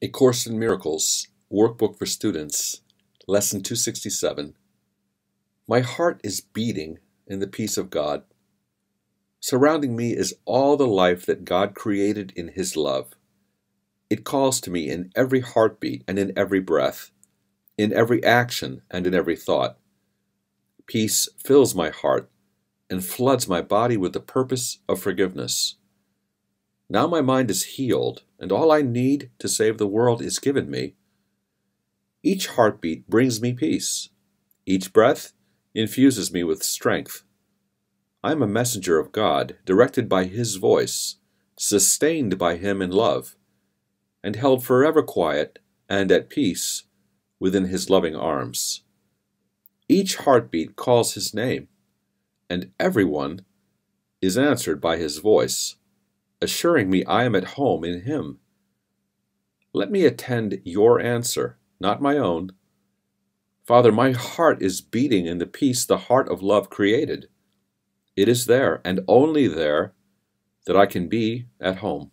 A Course in Miracles, Workbook for Students, Lesson 267. My heart is beating in the peace of God. Surrounding me is all the life that God created in His love. It calls to me in every heartbeat and in every breath, in every action and in every thought. Peace fills my heart and floods my body with the purpose of forgiveness. Now my mind is healed, and all I need to save the world is given me. Each heartbeat brings me peace. Each breath infuses me with strength. I am a messenger of God, directed by His voice, sustained by Him in love, and held forever quiet and at peace within His loving arms. Each heartbeat calls His name, and everyone is answered by His voice assuring me I am at home in Him. Let me attend your answer, not my own. Father, my heart is beating in the peace the heart of love created. It is there, and only there, that I can be at home.